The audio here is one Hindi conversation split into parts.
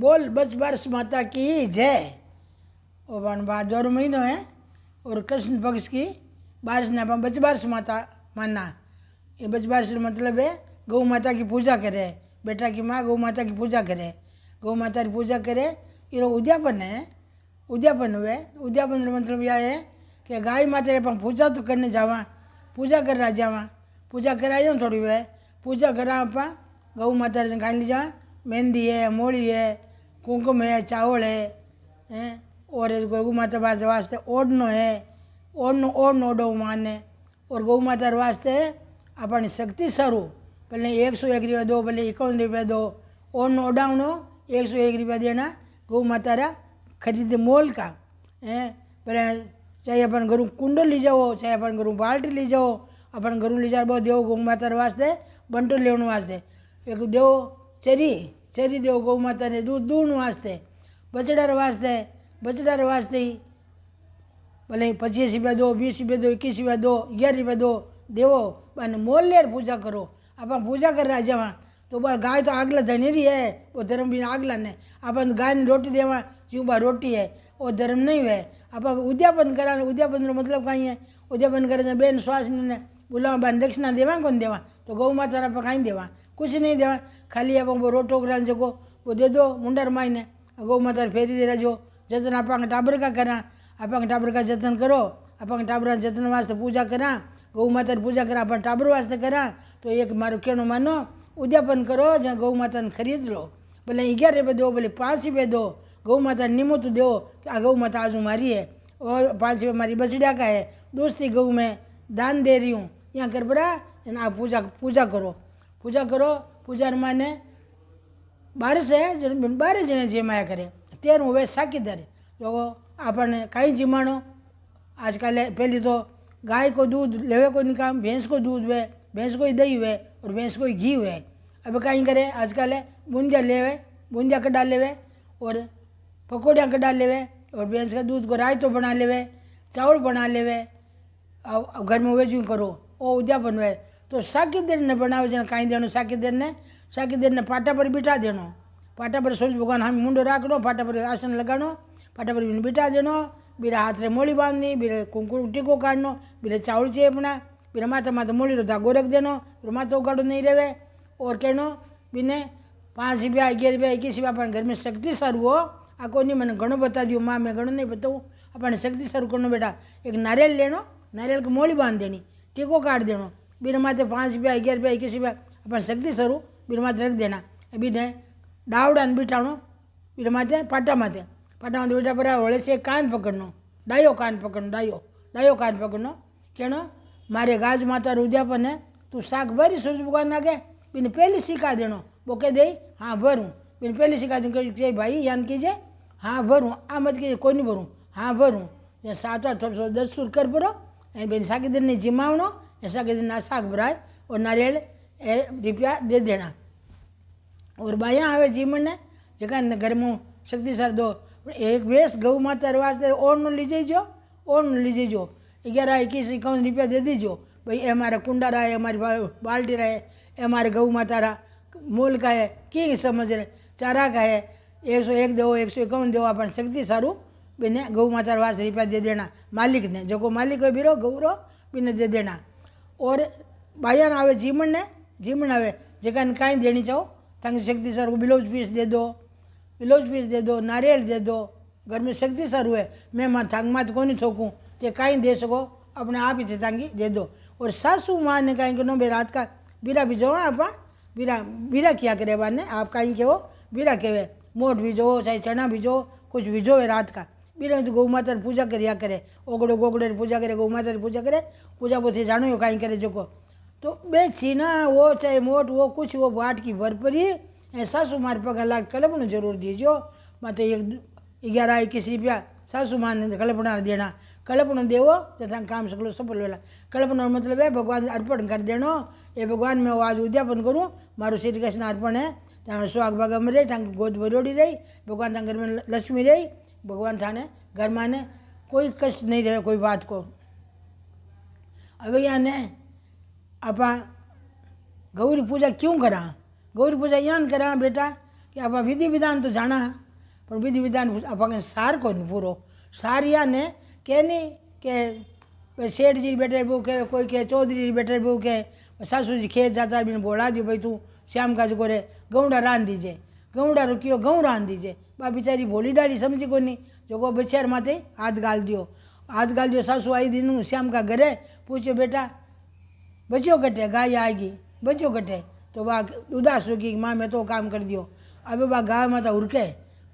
बोल बस वर्ष माता की जय ओ वनवास और महीनों है और कृष्ण पक्ष की बारिश ने अपन बच बारिश माता मानना ये बच बारिश मतलब है गौ माता की पूजा करे बेटा की माँ गौ माता की पूजा करे गौ माता की पूजा करे ये उद्यापन है उद्यापन हुए उद्यापन मतलब यह है कि गाय माता अपन पूजा तो करने जावा पूजा कर रहा जावा पूजा कराई थोड़ी वे पूजा करा आप गौ माता गाय ले जावा मेहंदी है मोड़ी है कुंकुम है चावल है हैं और गऊ माता बात वास्ते ओढ़नो है ओढ़नो ओढ़नो डो माने और गौ माता वास्ते अपन शक्ति सारू पहले एक सौ एक रुपया दो पहले इक्यावन रुपया दो ओढ़नो ओडावनो एक सौ एक रुपया देना गौ माता रा खरीद मोल का है पहले चाहे अपन घरों कुंडल ले जाओ चाहे अपन घरों बाल्टी ले जाओ अपन घरों ले जाओ देव गौ माता वास्ते बंटो लेने वास्ते एक देव चरी ચરી દેવો ગૌ માતાને દૂધ દૂધનું વાંચતે બચડાર વાંચતે બચડાર વાંચતી ભલે પચીસ રૂપિયા દો વીસ रुपया दो એકવીસ रुपया दो અગિયાર रुपया दो દેવો અને મોલ્લેર પૂજા કરો अपन पूजा कर रहा है जहाँ तो बस गाय तो आगला रही है वो धर्म बिना आगला ने अपन गाय ने रोटी देवा जीव चूबा रोटी है वो धर्म नहीं है आप उद्यापन करा उद्यापन मतलब कहीं है उद्यापन करें बेन श्वास ने बोला दक्षिणा देवा कौन देवा तो गौ माता रा पकाई देवा कुछ नहीं देवा खाली अब वो रोटो करा जो वो दे दो मुंडर माई ने गौ माता फेरी दे रहो जतन आप टाबर का करा आप टाबर का जतन करो आप टाबर जतन वास्ते पूजा करा गौ माता पूजा करा अपन टाबर वास्ते करा तो एक मारो कहनो मानो उद्यापन करो ज गौ माता ने खरीद लो भले ग्यारह रुपये दो भले पाँच रुपये दो गौ माता निमुत दो आ गौ माता आज मारी है और पाँच रुपये मारी बछड़िया का है दोस्ती गऊ में दान दे रही हूँ यहाँ गड़बड़ा है ना पूजा पूजा करो पूजा करो पूजा माने બારસ બારે જણે જીમાયા કરે ત્યારે હવે સાકીદારે જો આપણને કાંઈ જીમાણો આજકાલે पहले तो गाय को दूध लेवे कोई निकाम भैंस को दूध हुए भैंस को दही हुए और भैंस को घी हुए अब कहीं करे आजकल है बूंदिया लेवे बूंदिया कड़ा लेवे और पकौड़ियाँ डाल लेवे और भैंस का दूध को रायतो बना लेवे चावल बना लेवे अब घर में वे जो करो वो उद्यापन बनवाए तो साकी देर ने बनावे जन कहीं देनो साकी देर ने साकी देर ने पाटा पर बिठा देनो पाटा पर सूर्य भगवान हम मुंडो राखनो पाटा पर आसन लगानो पाटा पर बिठा देनो बिरा हाथ रे मोली बांधनी बिरे कुंकुम टीको काढ़नो बिरे चावल चाहिए अपना बिरे माता माता मोली रो धागो रख देनो बिरे माता उगाड़ो नहीं रहे और कहनो बिने पाँच रुपया अगियार रुपया एक ही अपन घर में शक्ति सारू हो आ नहीं मैंने घणो बता दियो माँ मैं घणो नहीं बताऊँ अपन शक्ति सारू करना बेटा एक नारियल लेनो नारियल को मोली बांध देनी टीको काट देना बिना माते पाँच रुपया ग्यारह रुपया इक्कीस रुपया अपन शक्ति सरू बिना माते रख देना बीने डावड़ा बिठाणो बिना माते पाटा माते पाटा माते बिठा पर वड़े से कान पकड़नो डायो कान पकड़नो डायो डायो कान पकड़नो कहनो मारे गाज माता रुद्या पर तू शाक भरी सूर्य भगवान आगे बिन पहली सीखा देनो बोके दे हाँ भरूँ बिन पहली सीखा दे भाई यान कीजिए हाँ भरू आ मत कीजिए कोई नहीं भरूँ हाँ भरूँ सात आठ सौ दस सूर कर भरो એ બેન સાગીદર ની જીમાવણો એ સાગીદના સાગ ભરાય ઓર નારિયળ એ રૂપિયા દે દેણા ઓર બાયા આવે જી મને જગન ગરમુ શક્તિ સાર દો એક બેસ ગૌ માતા રવા દે ઓન લીજીજો ઓન લીજીજો 11 21 50 રૂપિયા દે દીજો ભઈ એ મારે કુંડરાય એ મારી બાલડી રહે એ મારે ગૌ માતા રા મૂળ કા હે કે સમજ રે ચારા કા હે 101 દેવો 151 દેવા પણ શક્તિ સારુ बिने गऊ माता वास रुपया दे देना मालिक ने जो को मालिक हो बीरो रो बिने दे देना और बायर आवे जीमण ने जीमण आवे जगह ने कहीं देनी चाहो तंग शक्ति सर को बिलोज पीस दे दो बिलोज पीस दे दो नारियल दे दो घर में शक्ति सर हुए मैं माँ थांग मत को नहीं थोकूँ ते कहीं दे सको अपने आप ही थे तंगी दे दो और सासू माँ ने कहीं नो बे रात का बीरा भिजो आप बीरा बीरा किया करे ने आप कहीं के हो बीरा के वे मोट जो चाहे चना जो कुछ जो है रात का बीरा तो गौ माता पूजा कर या करे ओगड़ो गोगड़े पूजा करे गौ माता पूजा करे पूजा पोथे जानू कहीं करे जो तो बे छीना वो चाहे मोट वो कुछ वो बाट की भरपरी सासू मार पगा लाग कलपना जरूर दीजो मत एक ग्यारह इक्कीस रुपया सासू मार कलपना देना कलपना देवो तो थे काम सगलो सफल वेला कलपना मतलब है भगवान अर्पण कर देनो ये भगवान मैं आज उद्यापन करूँ मारू श्री कृष्ण अर्पण है सुहाग तुहाग बागम रही गोद भरोड़ी रही भगवान तक घर में लक्ष्मी रही भगवान थाने घर माने कोई कष्ट नहीं रहे कोई बात को अब ने आप गौरी पूजा क्यों करा गौरी पूजा यान करा बेटा कि आप विधि विधान तो जाना पर विधि विधान आप सार को पूरा सार याने कहनी के सेठ जी बैठे बहू के कोई के चौधरी बैठे बहू के सासू जी खेत जाता बिन बोला दियो भाई तू श्याम काज को करे गौड़ा रान दीजिए गौड़ा रुकियो गऊ रान दीजिए बा बिचारी भोली डाली समझी को नहीं जोगो बछियार माते हाथ गाल दियो हाथ गाल दियो सासू आई दिन श्याम का घरे पूछो बेटा बचियो कटे गाय आएगी बचियो कटे तो वह उदास होगी माँ मैं तो काम कर दियो अबे वह गाय माता उड़के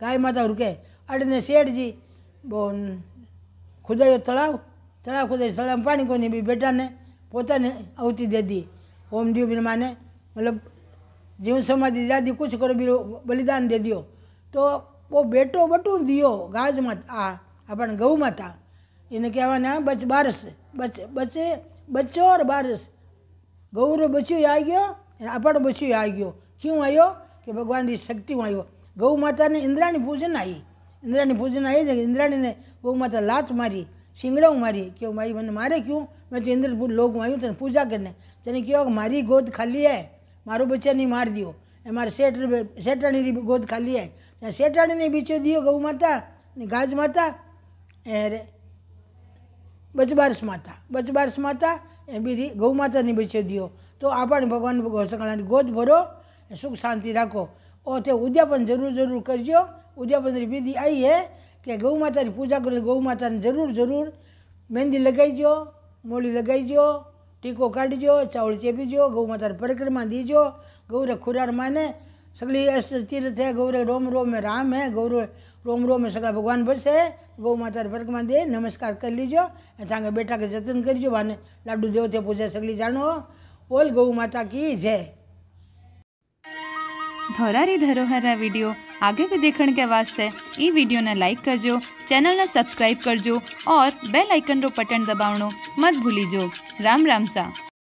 गाय माता उड़के अड़ने शेठ जी वो खुदाई तलाव तलाव खुदाई तलाव पानी को नहीं भी बेटा ने पोता ने आहुति दे दी ओम दियो बिन माने मतलब जीवन समाधि दादी कुछ करो भी बलिदान दे दियो तो वो बेटो बटू दियो घास माता अपन गऊ माता इन्हें कहवा ना बच बारस बच बचे बच्चो और बारस गऊ रो बच्चू आ गयो अपन बच्चू आ गयो क्यों आयो कि भगवान की शक्ति आयो गऊ माता ने इंद्राणी पूजन आई इंद्राणी पूजन आई जगह इंद्राणी ने गऊ माता लात मारी सींगड़ों मारी क्यों भाई मैंने मारे क्यों मैं तो इंद्र लोग आयु तेने पूजा करने चने कहो मारी गोद खाली है मारो बच्चा नहीं मार दियो मारे सेठ सेठाणी री गोद खाली है ત્યાં શેટાડીને બીચે દિયો ગૌ માતા ને ગાજ માતા એ બચબારસ માતા બચબારસ માતા એ બીરી ગૌ માતાની બીચે દિયો તો આપણને ભગવાન ઘોષણાની ગોદ ભરો સુખ શાંતિ રાખો ઓ તે ઉદ્યાપન જરૂર જરૂર કરજો ઉદ્યાપનની વિધિ આવી હે કે ગૌ માતાની પૂજા કરો ગૌ માતાને જરૂર જરૂર મહેંદી લગાવીજો મોળી લગાવીજો ટીકો કાઢજો ચાવળ ચેપીજો ગૌ માતાને પરિક્રમા દીજો ગૌરે ખુરાર માને सगली अष्ट तीर्थ है गौर रोम रोम में राम है गौरव रोम रोम में सगला भगवान बस है गौ माता फर्क में दे नमस्कार कर लीजो तांगे बेटा के जतन करीजो भाने लाडू देवते पूजा सगली जानो ओल ઓલ ગૌ માતા કી જય धरोहर रा वीडियो आगे भी देखने के वास्ते ई वीडियो ने लाइक करजो चैनल ने सब्सक्राइब करजो और बेल आइकन रो बटन दबावनो मत भूलीजो राम राम सा